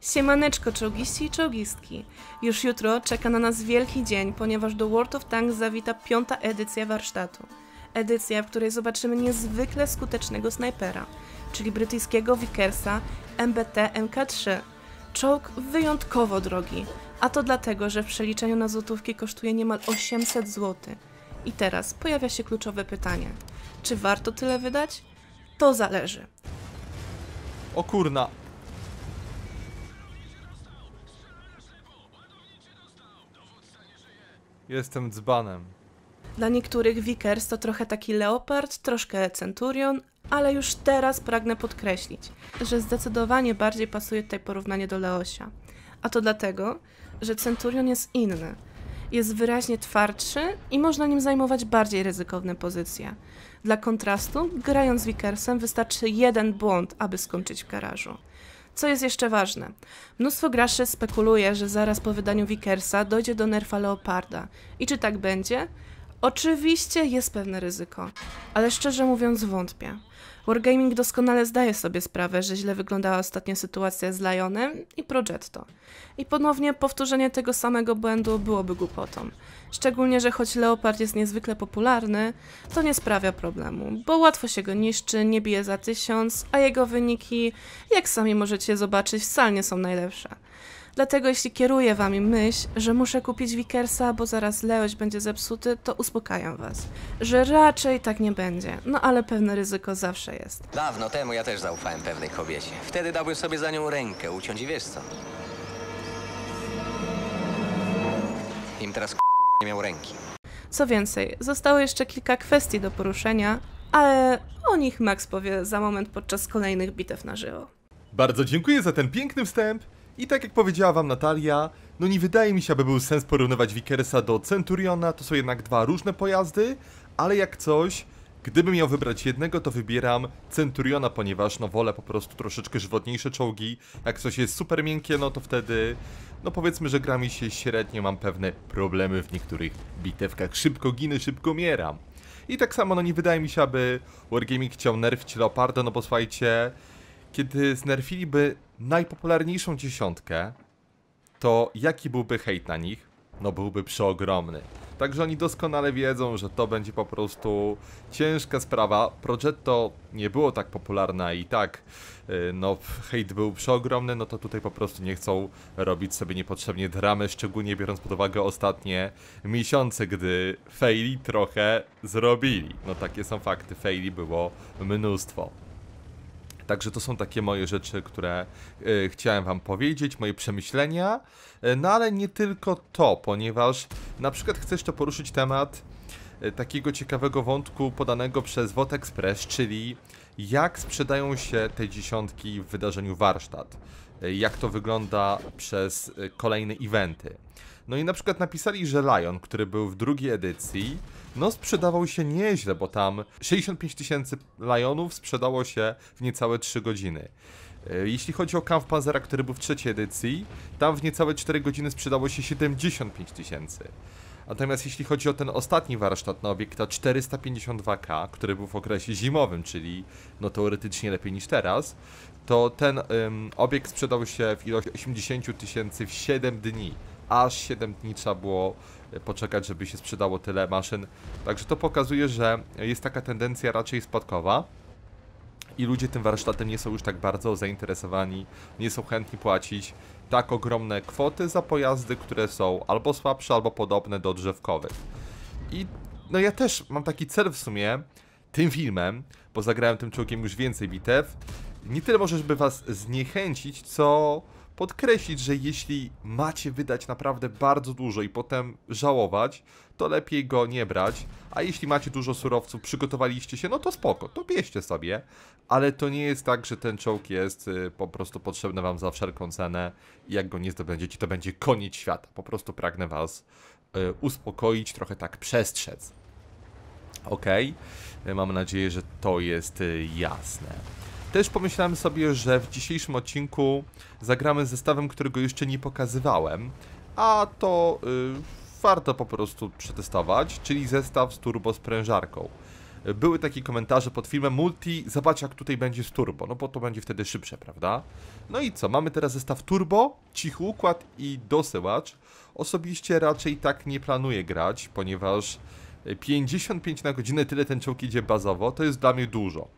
Siemaneczko czołgiści i czołgistki. Już jutro czeka na nas wielki dzień, ponieważ do World of Tanks zawita piąta edycja warsztatu. Edycja, w której zobaczymy niezwykle skutecznego snajpera, czyli brytyjskiego Vickersa MBT MK3. Czołg wyjątkowo drogi, a to dlatego, że w przeliczeniu na złotówki kosztuje niemal 800 zł. I teraz pojawia się kluczowe pytanie. Czy warto tyle wydać? To zależy. O kurna, Jestem dzbanem. Dla niektórych Vickers to trochę taki leopard, troszkę centurion, ale już teraz pragnę podkreślić, że zdecydowanie bardziej pasuje tutaj porównanie do Leosia. A to dlatego, że centurion jest inny. Jest wyraźnie twardszy i można nim zajmować bardziej ryzykowne pozycje. Dla kontrastu, grając Wickersem wystarczy jeden błąd, aby skończyć w garażu. Co jest jeszcze ważne? Mnóstwo graczy spekuluje, że zaraz po wydaniu Wickersa dojdzie do nerfa Leoparda. I czy tak będzie? Oczywiście jest pewne ryzyko, ale szczerze mówiąc wątpię. Wargaming doskonale zdaje sobie sprawę, że źle wyglądała ostatnia sytuacja z Lionem i Progetto. I ponownie powtórzenie tego samego błędu byłoby głupotą. Szczególnie, że choć Leopard jest niezwykle popularny, to nie sprawia problemu, bo łatwo się go niszczy, nie bije za tysiąc, a jego wyniki, jak sami możecie zobaczyć, wcale nie są najlepsze. Dlatego jeśli kieruje wami myśl, że muszę kupić Wickersa, bo zaraz Leoś będzie zepsuty, to uspokajam was, że raczej tak nie będzie. No ale pewne ryzyko zawsze jest. Dawno temu ja też zaufałem pewnej kobiecie. Wtedy dałbym sobie za nią rękę uciąć i wiesz co. Im teraz nie miał ręki. Co więcej, zostało jeszcze kilka kwestii do poruszenia, ale o nich Max powie za moment podczas kolejnych bitew na żywo. Bardzo dziękuję za ten piękny wstęp. I tak jak powiedziała wam Natalia, no nie wydaje mi się, aby był sens porównywać Wikersa do Centuriona, to są jednak dwa różne pojazdy, ale jak coś, gdybym miał wybrać jednego, to wybieram Centuriona, ponieważ no wolę po prostu troszeczkę żywotniejsze czołgi, jak coś jest super miękkie, no to wtedy, no powiedzmy, że gra mi się średnio, mam pewne problemy w niektórych bitewkach, szybko ginę, szybko mieram. I tak samo, no nie wydaje mi się, aby Wargaming chciał nerwić Leoparda, no bo słuchajcie, kiedy znerfiliby najpopularniejszą dziesiątkę, to jaki byłby hejt na nich? No byłby przeogromny. Także oni doskonale wiedzą, że to będzie po prostu ciężka sprawa. Progetto nie było tak popularne i tak y, no hejt był przeogromny, no to tutaj po prostu nie chcą robić sobie niepotrzebnie dramy, szczególnie biorąc pod uwagę ostatnie miesiące, gdy faili trochę zrobili. No takie są fakty, faili było mnóstwo. Także to są takie moje rzeczy, które e, chciałem Wam powiedzieć, moje przemyślenia. E, no ale nie tylko to, ponieważ na przykład chcę jeszcze poruszyć temat e, takiego ciekawego wątku podanego przez WOT Express, czyli jak sprzedają się te dziesiątki w wydarzeniu warsztat. Jak to wygląda przez kolejne eventy. No i na przykład napisali, że Lion, który był w drugiej edycji, no sprzedawał się nieźle, bo tam 65 tysięcy Lionów sprzedało się w niecałe 3 godziny. E, jeśli chodzi o Camp Panzera, który był w trzeciej edycji, tam w niecałe 4 godziny sprzedało się 75 tysięcy. Natomiast jeśli chodzi o ten ostatni warsztat na obiekta 452K, który był w okresie zimowym, czyli no teoretycznie lepiej niż teraz, to ten ym, obiekt sprzedał się w ilości 80 tysięcy w 7 dni. Aż 7 dni trzeba było poczekać, żeby się sprzedało tyle maszyn. Także to pokazuje, że jest taka tendencja raczej spadkowa i ludzie tym warsztatem nie są już tak bardzo zainteresowani, nie są chętni płacić tak ogromne kwoty za pojazdy, które są albo słabsze, albo podobne do drzewkowych. I no ja też mam taki cel w sumie tym filmem, bo zagrałem tym człowiekiem już więcej bitew, nie tyle może, żeby was zniechęcić, co podkreślić, że jeśli macie wydać naprawdę bardzo dużo i potem żałować, to lepiej go nie brać, a jeśli macie dużo surowców, przygotowaliście się, no to spoko, to bierzcie sobie, ale to nie jest tak, że ten czołg jest y, po prostu potrzebny wam za wszelką cenę i jak go nie zdobędziecie, to będzie koniec świata. Po prostu pragnę was y, uspokoić, trochę tak przestrzec. Ok, mam nadzieję, że to jest y, jasne. Też pomyślałem sobie, że w dzisiejszym odcinku zagramy zestawem, którego jeszcze nie pokazywałem, a to y, warto po prostu przetestować, czyli zestaw z turbo prężarką. Były takie komentarze pod filmem Multi, zobacz jak tutaj będzie z turbo, no bo to będzie wtedy szybsze, prawda? No i co, mamy teraz zestaw turbo, cichy układ i dosyłacz. Osobiście raczej tak nie planuję grać, ponieważ 55 na godzinę, tyle ten czołg idzie bazowo, to jest dla mnie dużo.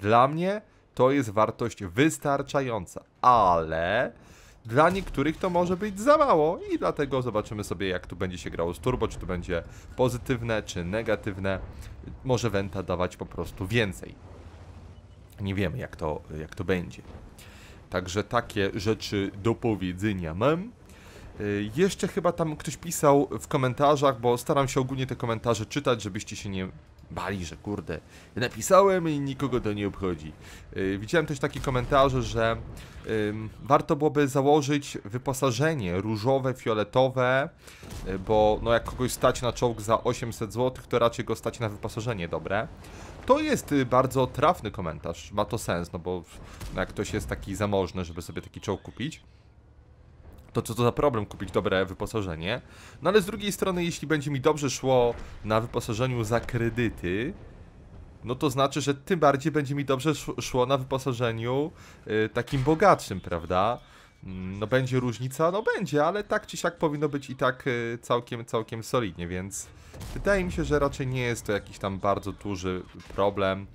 Dla mnie to jest wartość wystarczająca, ale dla niektórych to może być za mało i dlatego zobaczymy sobie jak tu będzie się grało z turbo, czy to będzie pozytywne, czy negatywne. Może Venta dawać po prostu więcej. Nie wiemy jak to, jak to będzie. Także takie rzeczy do powiedzenia mam. Y, jeszcze chyba tam ktoś pisał w komentarzach, bo staram się ogólnie te komentarze czytać, żebyście się nie bali, że kurde, napisałem i nikogo to nie obchodzi. Y, widziałem też taki komentarz, że warto byłoby założyć wyposażenie różowe, fioletowe, y, bo no jak kogoś stać na czołg za 800 zł, to raczej go stać na wyposażenie dobre. To jest y, bardzo trafny komentarz, ma to sens, no bo no, jak ktoś jest taki zamożny, żeby sobie taki czołg kupić, to co to za problem kupić dobre wyposażenie. No ale z drugiej strony, jeśli będzie mi dobrze szło na wyposażeniu za kredyty, no to znaczy, że tym bardziej będzie mi dobrze szło na wyposażeniu yy, takim bogatszym, prawda? Mm, no będzie różnica, no będzie, ale tak czy siak powinno być i tak y, całkiem, całkiem solidnie, więc wydaje mi się, że raczej nie jest to jakiś tam bardzo duży problem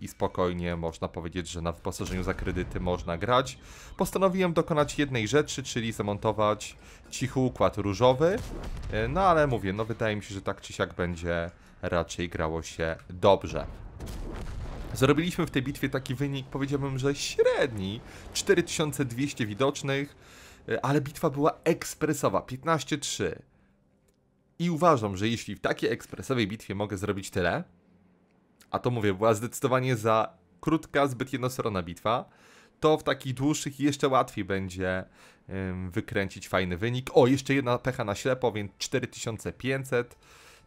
i spokojnie można powiedzieć, że na wyposażeniu za kredyty można grać. Postanowiłem dokonać jednej rzeczy, czyli zamontować cichy układ różowy, e, no ale mówię, no wydaje mi się, że tak czy siak będzie raczej grało się dobrze. Zrobiliśmy w tej bitwie taki wynik, powiedziałbym, że średni, 4200 widocznych, e, ale bitwa była ekspresowa, 15-3. I uważam, że jeśli w takiej ekspresowej bitwie mogę zrobić tyle, a to mówię, była zdecydowanie za krótka, zbyt jednostronna bitwa, to w takich dłuższych jeszcze łatwiej będzie wykręcić fajny wynik. O, jeszcze jedna pecha na ślepo, więc 4500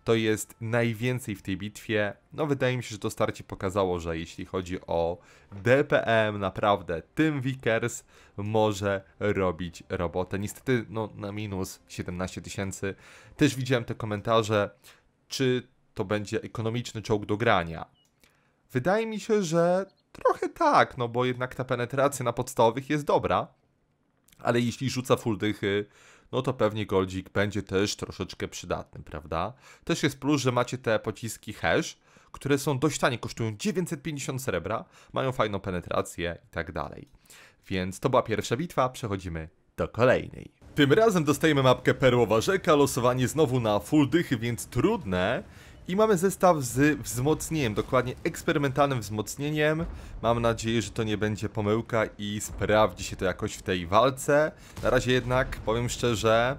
to jest najwięcej w tej bitwie. No wydaje mi się, że to starcie pokazało, że jeśli chodzi o DPM, naprawdę tym Vickers może robić robotę. Niestety no, na minus 17 tysięcy. Też widziałem te komentarze, czy to będzie ekonomiczny czołg do grania. Wydaje mi się, że trochę tak, no bo jednak ta penetracja na podstawowych jest dobra, ale jeśli rzuca full dychy, no to pewnie Goldzik będzie też troszeczkę przydatny, prawda? Też jest plus, że macie te pociski hash, które są dość tanie, kosztują 950 srebra, mają fajną penetrację i tak dalej. Więc to była pierwsza bitwa, przechodzimy do kolejnej. Tym razem dostajemy mapkę Perłowa Rzeka, losowanie znowu na full dychy, więc trudne. I mamy zestaw z wzmocnieniem, dokładnie eksperymentalnym wzmocnieniem. Mam nadzieję, że to nie będzie pomyłka i sprawdzi się to jakoś w tej walce. Na razie jednak, powiem szczerze,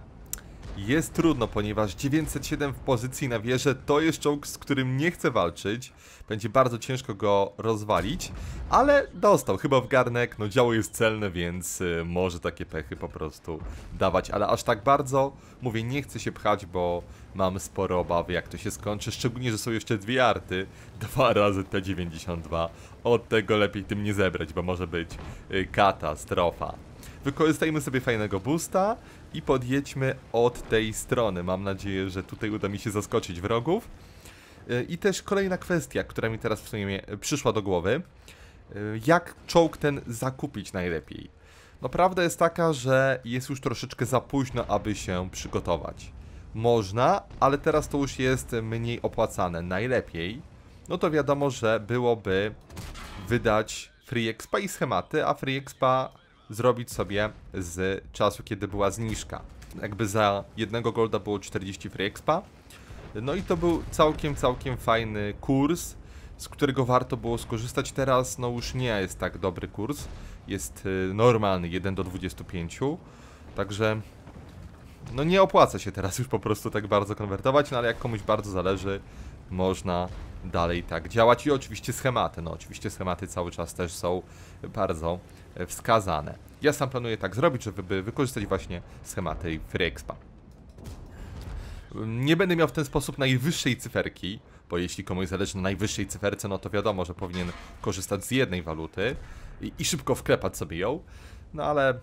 jest trudno, ponieważ 907 w pozycji na wieżę to jest czołg, z którym nie chcę walczyć. Będzie bardzo ciężko go rozwalić, ale dostał chyba w garnek. No działo jest celne, więc y, może takie pechy po prostu dawać, ale aż tak bardzo, mówię, nie chcę się pchać, bo mam sporo obawy jak to się skończy, szczególnie, że są jeszcze dwie arty, dwa razy T92. Od tego lepiej tym nie zebrać, bo może być y, katastrofa. Wykorzystajmy sobie fajnego boosta, i podjedźmy od tej strony. Mam nadzieję, że tutaj uda mi się zaskoczyć wrogów. E, I też kolejna kwestia, która mi teraz w sumie e, przyszła do głowy. E, jak czołg ten zakupić najlepiej? No prawda jest taka, że jest już troszeczkę za późno, aby się przygotować. Można, ale teraz to już jest mniej opłacane. Najlepiej, no to wiadomo, że byłoby wydać free FreeExpa i schematy, a free FreeExpa zrobić sobie z czasu, kiedy była zniżka. Jakby za jednego golda było 40 free No i to był całkiem, całkiem fajny kurs, z którego warto było skorzystać. Teraz no już nie jest tak dobry kurs, jest y, normalny 1 do 25, także no nie opłaca się teraz już po prostu tak bardzo konwertować, no ale jak komuś bardzo zależy, można dalej tak działać i oczywiście schematy, no oczywiście schematy cały czas też są bardzo E, wskazane. Ja sam planuję tak zrobić, żeby wykorzystać właśnie schematy FreeExpa. Nie będę miał w ten sposób najwyższej cyferki, bo jeśli komuś zależy na najwyższej cyferce, no to wiadomo, że powinien korzystać z jednej waluty i, i szybko wklepać sobie ją. No ale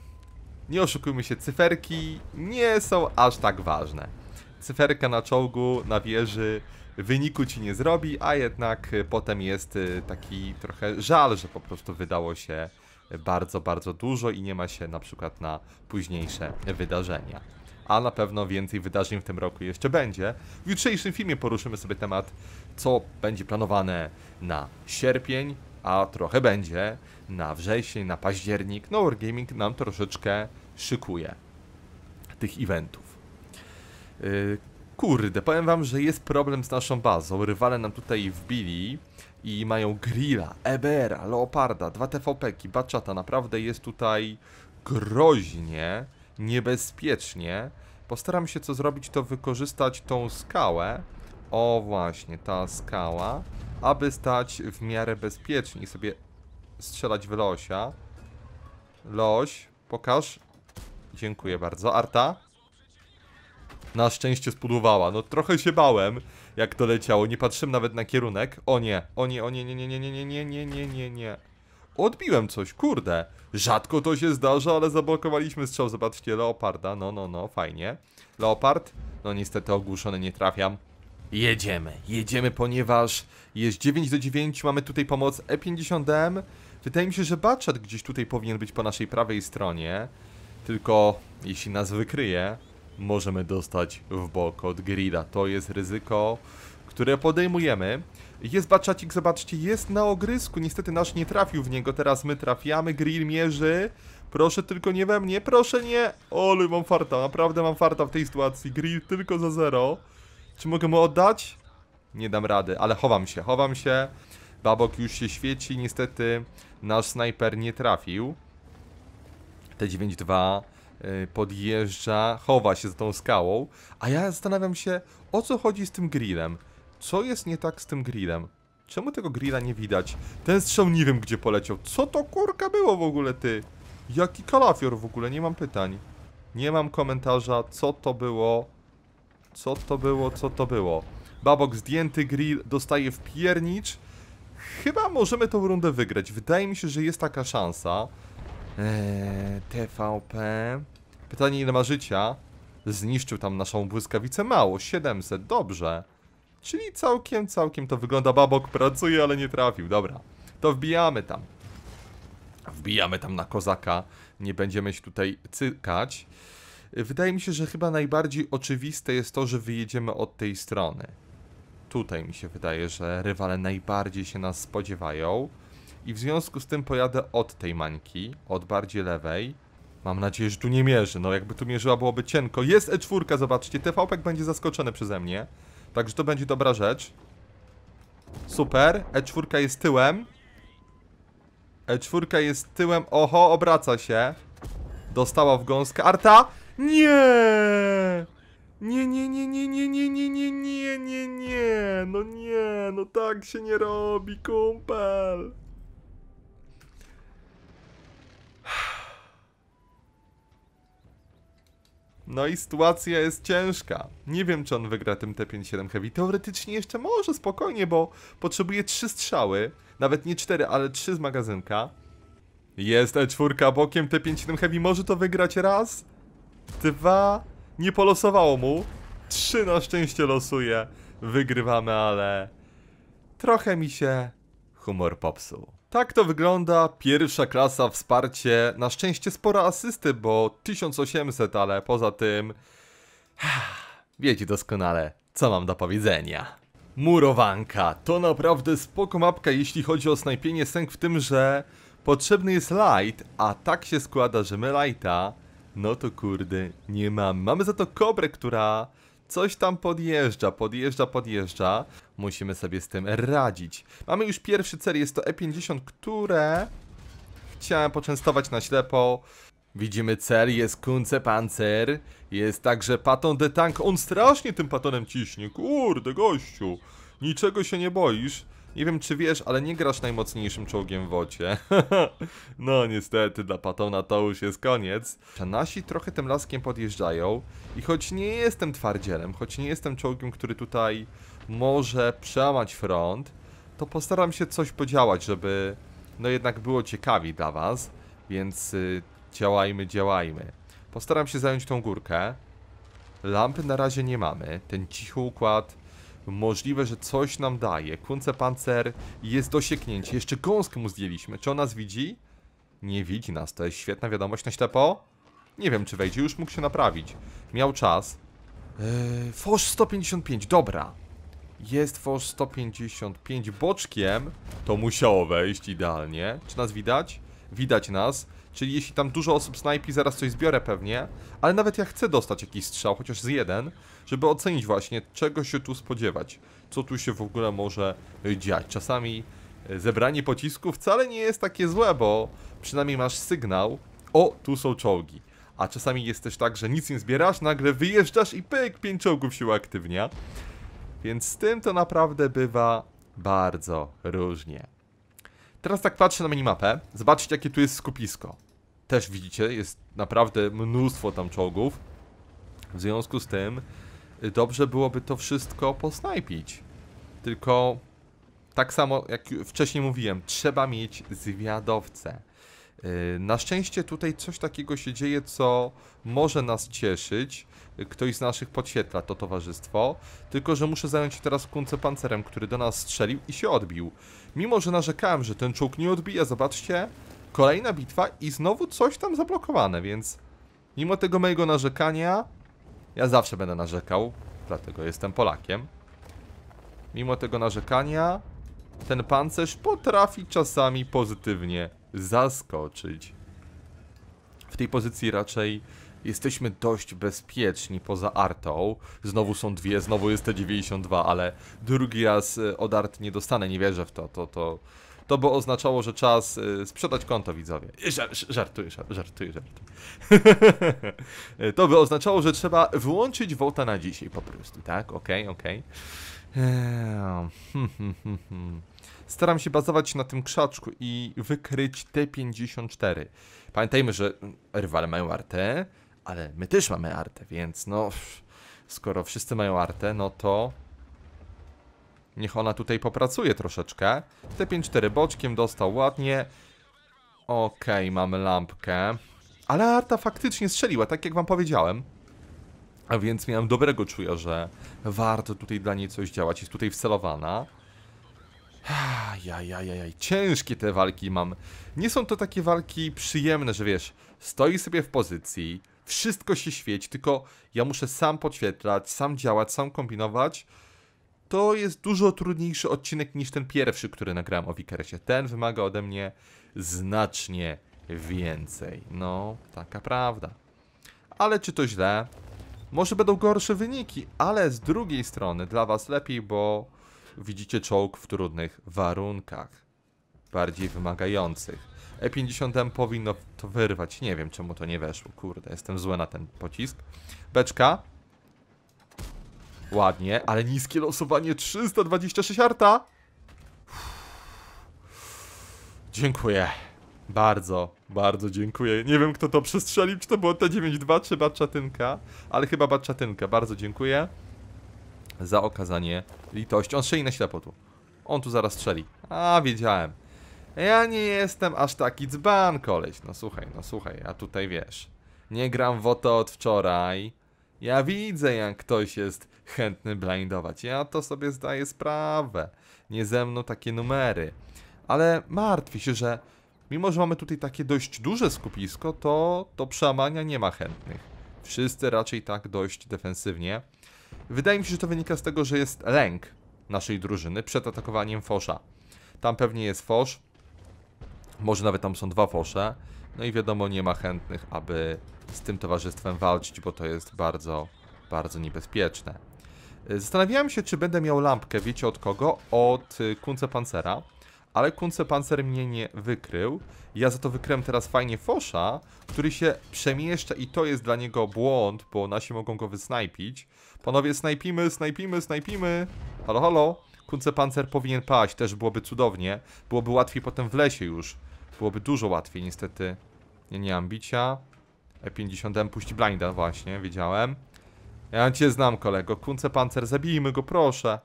nie oszukujmy się, cyferki nie są aż tak ważne. Cyferka na czołgu, na wieży wyniku ci nie zrobi, a jednak potem jest e, taki trochę żal, że po prostu wydało się bardzo, bardzo dużo i nie ma się na przykład na późniejsze wydarzenia. A na pewno więcej wydarzeń w tym roku jeszcze będzie. W jutrzejszym filmie poruszymy sobie temat, co będzie planowane na sierpień, a trochę będzie na wrzesień, na październik. No, Wargaming nam troszeczkę szykuje tych eventów. Yy, kurde, powiem wam, że jest problem z naszą bazą. Rywale nam tutaj wbili i mają grilla, Ebera, Leoparda, dwa TVP-ki, Baczata. Naprawdę jest tutaj groźnie, niebezpiecznie. Postaram się co zrobić, to wykorzystać tą skałę. O właśnie, ta skała, aby stać w miarę bezpiecznie i sobie strzelać w losia. Loś, pokaż. Dziękuję bardzo. Arta? Na szczęście spudłowała. No trochę się bałem jak to leciało. Nie patrzyłem nawet na kierunek. O nie, o nie, o nie, nie, nie, nie, nie, nie, nie, nie, nie, nie. Odbiłem coś, kurde. Rzadko to się zdarza, ale zablokowaliśmy strzał. Zobaczcie, leoparda. No, no, no, fajnie. Leopard? No niestety ogłuszony nie trafiam. Jedziemy, jedziemy, ponieważ jest 9 do 9, mamy tutaj pomoc E50M. Wydaje mi się, że Baczat gdzieś tutaj powinien być po naszej prawej stronie. Tylko jeśli nas wykryje, możemy dostać w bok od grida. To jest ryzyko, które podejmujemy. Jest baczacik, zobaczcie, jest na ogrysku. Niestety nasz nie trafił w niego, teraz my trafiamy. Grill mierzy. Proszę tylko nie we mnie, proszę nie. Oly, mam farta, naprawdę mam farta w tej sytuacji. Grill tylko za zero. Czy mogę mu oddać? Nie dam rady, ale chowam się, chowam się. Babok już się świeci, niestety nasz snajper nie trafił. T92 Y, podjeżdża, chowa się za tą skałą, a ja zastanawiam się, o co chodzi z tym grillem. Co jest nie tak z tym grillem? Czemu tego grilla nie widać? Ten strzał nie wiem gdzie poleciał. Co to kurka było w ogóle ty? Jaki kalafior w ogóle? Nie mam pytań. Nie mam komentarza, co to było. Co to było, co to było. Babok zdjęty, grill dostaje w piernicz. Chyba możemy tą rundę wygrać. Wydaje mi się, że jest taka szansa. Eee, TVP. Pytanie ile ma życia? Zniszczył tam naszą błyskawicę mało, 700, dobrze. Czyli całkiem, całkiem to wygląda. Babok pracuje, ale nie trafił, dobra. To wbijamy tam. Wbijamy tam na kozaka. Nie będziemy się tutaj cykać. Wydaje mi się, że chyba najbardziej oczywiste jest to, że wyjedziemy od tej strony. Tutaj mi się wydaje, że rywale najbardziej się nas spodziewają. I w związku z tym pojadę od tej mańki, od bardziej lewej. Mam nadzieję, że tu nie mierzy. No jakby tu mierzyła byłoby cienko. Jest E4, zobaczcie. TVP będzie zaskoczony przeze mnie. Także to będzie dobra rzecz. Super. E4 jest tyłem. E4 jest tyłem. Oho, obraca się. Dostała w gąskę. Arta! Nie! Nie, nie, nie, nie, nie, nie, nie, nie, nie, nie, nie, no nie, no tak się nie robi, kumpel. No i sytuacja jest ciężka. Nie wiem, czy on wygra tym T57 Heavy. Teoretycznie jeszcze może, spokojnie, bo potrzebuje 3 strzały. Nawet nie 4, ale 3 z magazynka. Jest E4 bokiem, T57 Heavy może to wygrać raz. Dwa. Nie polosowało mu. Trzy na szczęście losuje. Wygrywamy, ale... Trochę mi się humor popsuł. Tak to wygląda pierwsza klasa wsparcie. Na szczęście spora asysty, bo 1800, ale poza tym... Wiecie doskonale, co mam do powiedzenia. Murowanka to naprawdę spoko mapka, jeśli chodzi o snajpienie sęk w tym, że potrzebny jest light, a tak się składa, że my lighta, no to kurde, nie mamy. Mamy za to kobrę, która coś tam podjeżdża, podjeżdża, podjeżdża musimy sobie z tym radzić. Mamy już pierwszy cel, jest to E50, które chciałem poczęstować na ślepo. Widzimy cel, jest Kunce Panzer, jest także Paton de Tank. On strasznie tym Patonem ciśnie, kurde gościu, niczego się nie boisz. Nie wiem czy wiesz, ale nie grasz najmocniejszym czołgiem w ocie. no niestety dla Patona to już jest koniec. Nasi trochę tym laskiem podjeżdżają i choć nie jestem twardzielem, choć nie jestem czołgiem, który tutaj może przełamać front, to postaram się coś podziałać, żeby no jednak było ciekawi dla was, więc y, działajmy, działajmy. Postaram się zająć tą górkę. Lampy na razie nie mamy. Ten cichy układ możliwe, że coś nam daje. Kunce pancer jest dosięgnięcie. Jeszcze gąskę mu zdjęliśmy. Czy on nas widzi? Nie widzi nas. To jest świetna wiadomość na ślepo. Nie wiem, czy wejdzie. Już mógł się naprawić. Miał czas. Yy, Fosz 155. Dobra. Jest Force 155 boczkiem. To musiało wejść idealnie. Czy nas widać? Widać nas. Czyli jeśli tam dużo osób snajpi, zaraz coś zbiorę pewnie. Ale nawet ja chcę dostać jakiś strzał, chociaż z jeden, żeby ocenić właśnie, czego się tu spodziewać. Co tu się w ogóle może dziać. Czasami e, zebranie pocisków wcale nie jest takie złe, bo przynajmniej masz sygnał, o, tu są czołgi. A czasami jest też tak, że nic nie zbierasz, nagle wyjeżdżasz i pyk, pięć czołgów się uaktywnia. Więc z tym to naprawdę bywa bardzo różnie. Teraz tak patrzę na minimapę. Zobaczcie, jakie tu jest skupisko. Też widzicie, jest naprawdę mnóstwo tam czołgów. W związku z tym y, dobrze byłoby to wszystko posnajpić. Tylko tak samo jak wcześniej mówiłem, trzeba mieć zwiadowcę. Y, na szczęście tutaj coś takiego się dzieje, co może nas cieszyć. Y, ktoś z naszych podświetla to towarzystwo. Tylko, że muszę zająć się teraz kunce pancerem, który do nas strzelił i się odbił. Mimo, że narzekałem, że ten czołg nie odbija, zobaczcie. Kolejna bitwa i znowu coś tam zablokowane, więc... Mimo tego mojego narzekania... Ja zawsze będę narzekał, dlatego jestem Polakiem. Mimo tego narzekania... Ten pancerz potrafi czasami pozytywnie zaskoczyć. W tej pozycji raczej jesteśmy dość bezpieczni poza artą. Znowu są dwie, znowu jest te 92, ale drugi raz e, od art nie dostanę, nie wierzę w to. To, to, to by oznaczało, że czas e, sprzedać konto widzowie. żartuję, żartuję, żartuję. E, to by oznaczało, że trzeba wyłączyć wota na dzisiaj po prostu, tak? Okej, okay, okej. Okay. Ehm, hmm, hmm, hmm, staram się bazować na tym krzaczku i wykryć T54. Pamiętajmy, że rywale mają artę, ale my też mamy artę, więc no... Skoro wszyscy mają artę, no to... Niech ona tutaj popracuje troszeczkę. T54 boczkiem dostał ładnie. Okej, okay, mamy lampkę. Ale arta faktycznie strzeliła, tak jak wam powiedziałem. A więc miałem dobrego czuja, że warto tutaj dla niej coś działać. Jest tutaj wcelowana. Jajajaj, ciężkie te walki mam. Nie są to takie walki przyjemne, że wiesz, stoi sobie w pozycji, wszystko się świeci, tylko ja muszę sam podświetlać, sam działać, sam kombinować. To jest dużo trudniejszy odcinek niż ten pierwszy, który nagrałem o Wikersie. Ten wymaga ode mnie znacznie więcej. No, taka prawda. Ale czy to źle? Może będą gorsze wyniki, ale z drugiej strony dla was lepiej, bo widzicie czołg w trudnych warunkach, bardziej wymagających. E50M powinno to wyrwać, nie wiem czemu to nie weszło, kurde, jestem zły na ten pocisk. Beczka. Ładnie, ale niskie losowanie 326 arta. Dziękuję. Bardzo, bardzo dziękuję. Nie wiem kto to przestrzelił, czy to było T92 czy Baczatynka, ale chyba Baczatynka. Bardzo dziękuję za okazanie litości. On strzeli na ślepotu. On tu zaraz strzeli. A, wiedziałem. Ja nie jestem aż taki dzban, koleś. No słuchaj, no słuchaj, a tutaj wiesz. Nie gram w oto od wczoraj. Ja widzę, jak ktoś jest chętny blindować. Ja to sobie zdaję sprawę. Nie ze mną takie numery. Ale martwi się, że mimo, że mamy tutaj takie dość duże skupisko, to do przemania nie ma chętnych. Wszyscy raczej tak dość defensywnie. Wydaje mi się, że to wynika z tego, że jest lęk naszej drużyny przed atakowaniem fosza. Tam pewnie jest fosz, może nawet tam są dwa fosze. No i wiadomo, nie ma chętnych, aby z tym towarzystwem walczyć, bo to jest bardzo, bardzo niebezpieczne. Zastanawiałem się, czy będę miał lampkę, wiecie od kogo? Od y, Kunce Pancera ale Kunce mnie nie wykrył. Ja za to wykryłem teraz fajnie Fosza, który się przemieszcza i to jest dla niego błąd, bo nasi mogą go wysnajpić. Panowie, snajpimy, snajpimy, snajpimy. Halo, halo. Kunce powinien paść, też byłoby cudownie. Byłoby łatwiej potem w lesie już. Byłoby dużo łatwiej, niestety. Nie, nie mam bicia. E50M puści blinda właśnie, wiedziałem. Ja cię znam, kolego. Kunce pancer, zabijmy go, proszę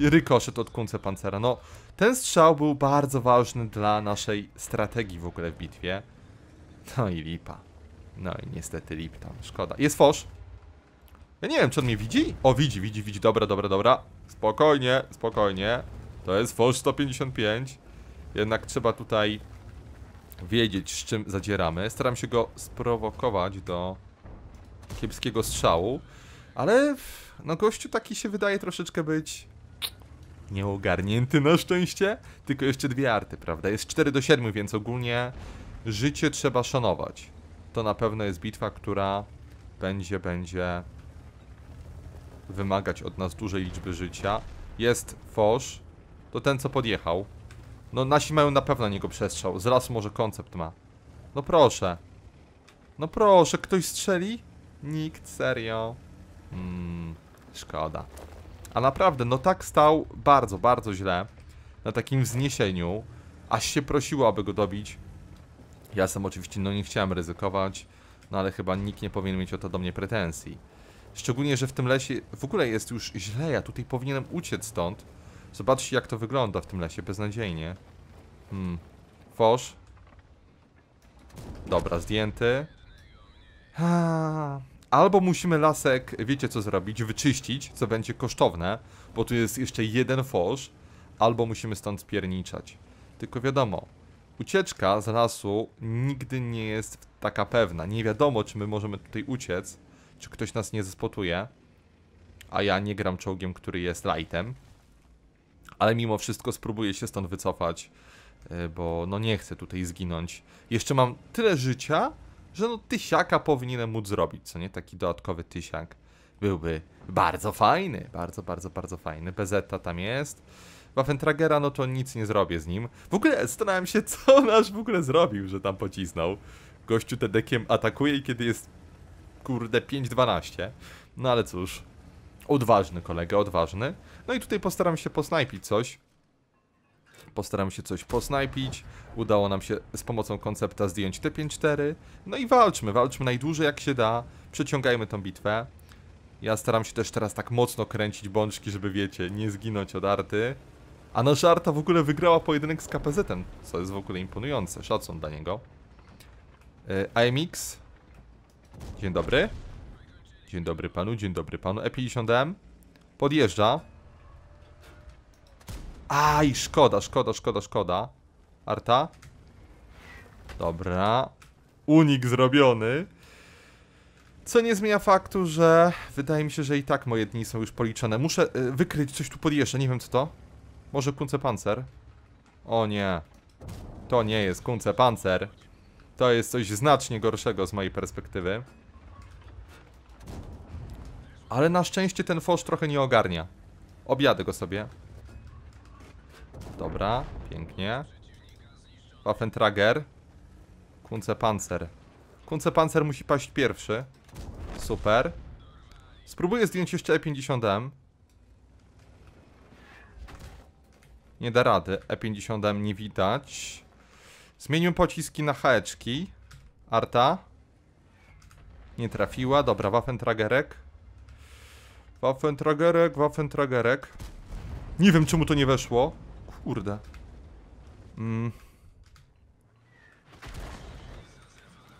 rykoszet od kunce pancera. No, ten strzał był bardzo ważny dla naszej strategii w ogóle w bitwie. No i lipa. No i niestety lip tam, szkoda. Jest fosz. Ja nie wiem, czy on mnie widzi? O, widzi, widzi, widzi. Dobra, dobra, dobra. Spokojnie, spokojnie. To jest fosz 155. Jednak trzeba tutaj wiedzieć, z czym zadzieramy. Staram się go sprowokować do kiepskiego strzału. Ale no gościu taki się wydaje troszeczkę być nieogarnięty na szczęście, tylko jeszcze dwie arty, prawda? Jest 4 do 7, więc ogólnie życie trzeba szanować. To na pewno jest bitwa, która będzie, będzie wymagać od nas dużej liczby życia. Jest Fosz, to ten co podjechał. No nasi mają na pewno niego przestrzał, zaraz może koncept ma. No proszę. No proszę, ktoś strzeli? Nikt, serio. Mm, szkoda. A naprawdę, no tak stał bardzo, bardzo źle. Na takim wzniesieniu. Aż się prosiło, aby go dobić. Ja sam oczywiście, no nie chciałem ryzykować. No ale chyba nikt nie powinien mieć o to do mnie pretensji. Szczególnie, że w tym lesie w ogóle jest już źle. Ja tutaj powinienem uciec stąd. Zobaczcie, jak to wygląda w tym lesie beznadziejnie. Hmm. Fosz. Dobra, zdjęty. Ha, Albo musimy lasek, wiecie co zrobić, wyczyścić, co będzie kosztowne, bo tu jest jeszcze jeden fosz, albo musimy stąd pierniczać. Tylko wiadomo, ucieczka z lasu nigdy nie jest taka pewna. Nie wiadomo, czy my możemy tutaj uciec, czy ktoś nas nie zespotuje, a ja nie gram czołgiem, który jest lightem. Ale mimo wszystko spróbuję się stąd wycofać, e, bo no nie chcę tutaj zginąć. Jeszcze mam tyle życia, że no tysiaka powinienem móc zrobić, co nie? Taki dodatkowy tysiak byłby bardzo fajny, bardzo, bardzo, bardzo fajny. Bezeta tam jest. Waffentragera, no to nic nie zrobię z nim. W ogóle zastanawiam się, co nasz w ogóle zrobił, że tam pocisnął. Gościu dekiem atakuje i kiedy jest, kurde, 5-12. No ale cóż, odważny kolega, odważny. No i tutaj postaram się posnajpić coś. Postaram się coś posnajpić. Udało nam się z pomocą koncepta zdjąć te 5-4. No i walczmy, walczmy najdłużej jak się da. Przeciągajmy tą bitwę. Ja staram się też teraz tak mocno kręcić bączki, żeby wiecie, nie zginąć od arty. A nasza arta w ogóle wygrała pojedynek z KPZ-em, co jest w ogóle imponujące. Szacun dla niego. IMX. E, dzień dobry. Dzień dobry panu, dzień dobry panu. E50M. Podjeżdża. Aj, szkoda, szkoda, szkoda, szkoda. Arta? Dobra. Unik zrobiony. Co nie zmienia faktu, że wydaje mi się, że i tak moje dni są już policzone. Muszę y, wykryć coś tu pod jeszcze. nie wiem co to. Może kunce pancer? O nie. To nie jest kunce pancer. To jest coś znacznie gorszego z mojej perspektywy. Ale na szczęście ten fosz trochę nie ogarnia. Objadę go sobie. Dobra, pięknie. Waffentrager. Kunce Panzer. Kunce Panzer musi paść pierwszy. Super. Spróbuję zdjąć jeszcze E50M. Nie da rady. E50M nie widać. Zmienił pociski na haeczki. Arta. Nie trafiła. Dobra, Waffentragerek. Waffentragerek, Waffentragerek. Nie wiem, czemu to nie weszło kurde. Mm.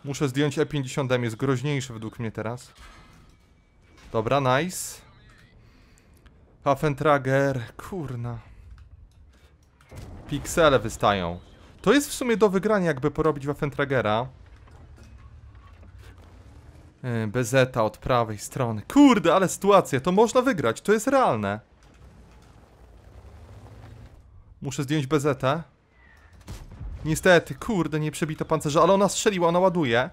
Muszę zdjąć E50M, jest groźniejszy według mnie teraz. Dobra, nice. Hafentrager, kurna. Piksele wystają. To jest w sumie do wygrania, jakby porobić Waffentragera. Y, Bezeta od prawej strony. Kurde, ale sytuacja, to można wygrać, to jest realne. Muszę zdjąć bezetę. Niestety, kurde, nie przebito pancerza, ale ona strzeliła, ona ładuje.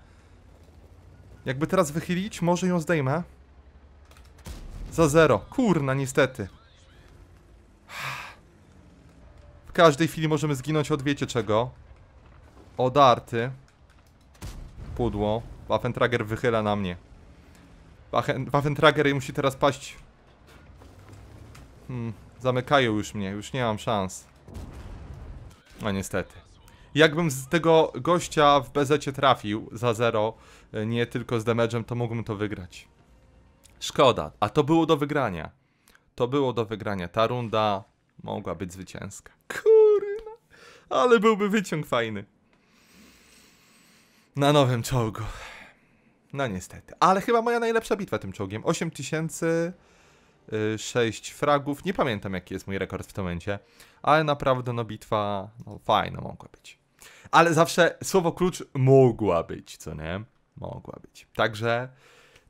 Jakby teraz wychylić, może ją zdejmę. Za zero. Kurna, niestety. W każdej chwili możemy zginąć od wiecie czego. Od arty. Pudło. Waffentrager wychyla na mnie. Waffentrager musi teraz paść. Hmm, zamykają już mnie, już nie mam szans. No niestety. Jakbym z tego gościa w bezecie trafił za zero, e, nie tylko z damage'em, to mógłbym to wygrać. Szkoda, a to było do wygrania. To było do wygrania. Ta runda mogła być zwycięska. Kurna, ale byłby wyciąg fajny. Na nowym czołgu. No niestety. Ale chyba moja najlepsza bitwa tym czołgiem. 8000... 6 y, fragów. Nie pamiętam jaki jest mój rekord w tym momencie, ale naprawdę no bitwa no, fajna mogła być. Ale zawsze słowo klucz mogła być, co nie? Mogła być. Także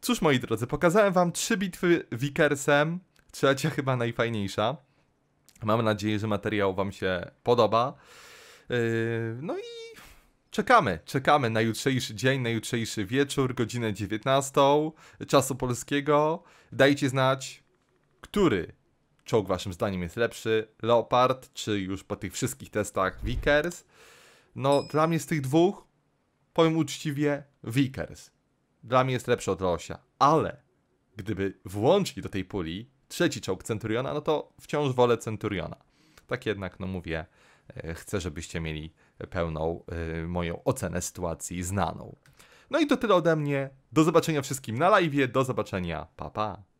cóż moi drodzy, pokazałem wam trzy bitwy Wickersem, trzecia chyba najfajniejsza. Mam nadzieję, że materiał wam się podoba. Y, no i czekamy, czekamy na jutrzejszy dzień, na jutrzejszy wieczór, godzinę 19, czasu polskiego. Dajcie znać, który czołg waszym zdaniem jest lepszy? Leopard, czy już po tych wszystkich testach Vickers? No, dla mnie z tych dwóch, powiem uczciwie, Vickers. Dla mnie jest lepszy od Rosia, ale gdyby włączyli do tej puli trzeci czołg Centuriona, no to wciąż wolę Centuriona. Tak jednak, no mówię, e, chcę, żebyście mieli pełną y, moją ocenę sytuacji znaną. No i to tyle ode mnie. Do zobaczenia wszystkim na live. Do zobaczenia. Pa, pa.